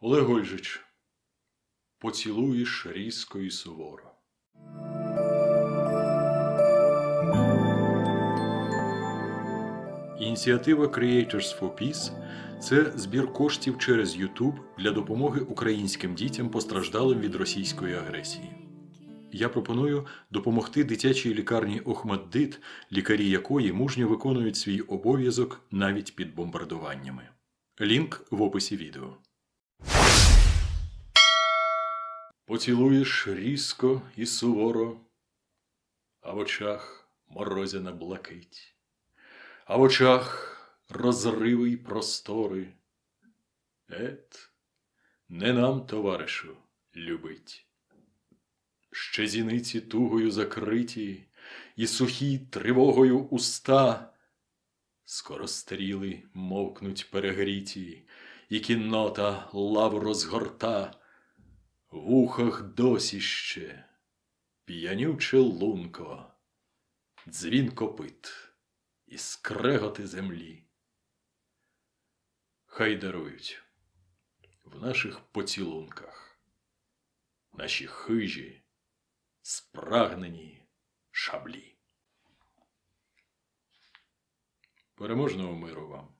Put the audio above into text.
Олег Ольжич, поцілуєш різко і суворо. Ініціатива Creators for Peace це збір коштів через YouTube для допомоги українським дітям постраждалим від російської агресії. Я пропоную допомогти дитячій лікарні Охмаддит, лікарі якої мужньо виконують свій обов'язок навіть під бомбардуваннями. Лінк в описі відео. Поцілуєш різко і суворо, а в очах морозяна блакить, а в очах розриви й простори. Ет, не нам, товаришу, любить. Ще зіниці тугою закриті, і сухі тривогою уста, скоро стріли мовкнуть перегріті, і кіннота лав розгорта. В ухах досі ще п'янюче лунко, дзвін копит і скреготи землі. Хай дарують в наших поцілунках, наші хижі, спрагнені шаблі. Переможного миру вам!